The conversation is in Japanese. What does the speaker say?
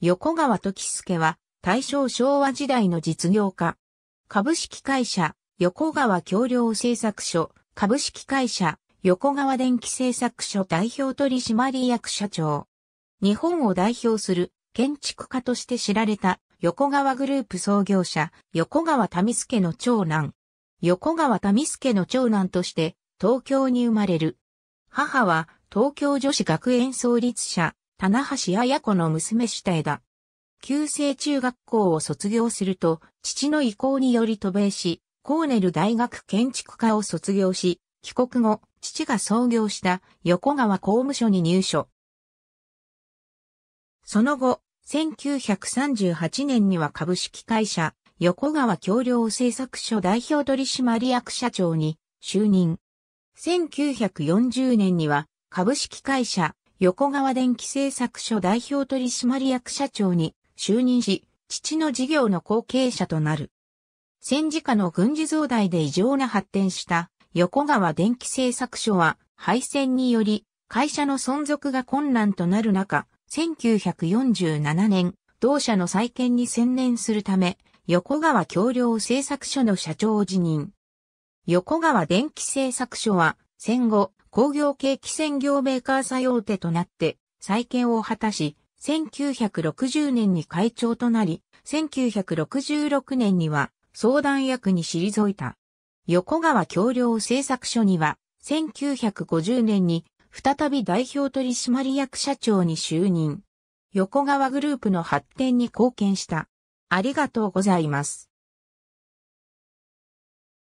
横川時助は大正昭和時代の実業家。株式会社横川橋梁製作所、株式会社横川電気製作所代表取締役社長。日本を代表する建築家として知られた横川グループ創業者横川民助の長男。横川民助の長男として東京に生まれる。母は東京女子学園創立者棚橋綾子の娘下体だ。旧制中学校を卒業すると、父の意向により渡米し、コーネル大学建築科を卒業し、帰国後、父が創業した横川公務所に入所。その後、1938年には株式会社、横川橋梁製作所代表取締役社長に就任。1940年には株式会社横川電気製作所代表取締役社長に就任し、父の事業の後継者となる。戦時下の軍事増大で異常な発展した横川電気製作所は敗戦により会社の存続が困難となる中、1947年、同社の再建に専念するため、横川橋梁製作所の社長を辞任。横川電気製作所は戦後工業系機専業メーカー作用手となって再建を果たし、1960年に会長となり、1966年には相談役に退いた。横川橋梁製作所には、1950年に再び代表取締役社長に就任。横川グループの発展に貢献した。ありがとうございます。